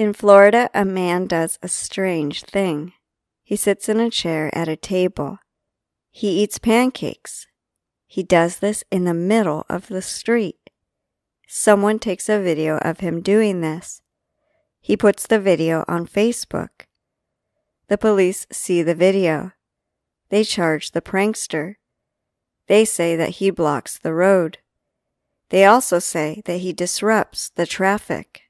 In Florida, a man does a strange thing. He sits in a chair at a table. He eats pancakes. He does this in the middle of the street. Someone takes a video of him doing this. He puts the video on Facebook. The police see the video. They charge the prankster. They say that he blocks the road. They also say that he disrupts the traffic.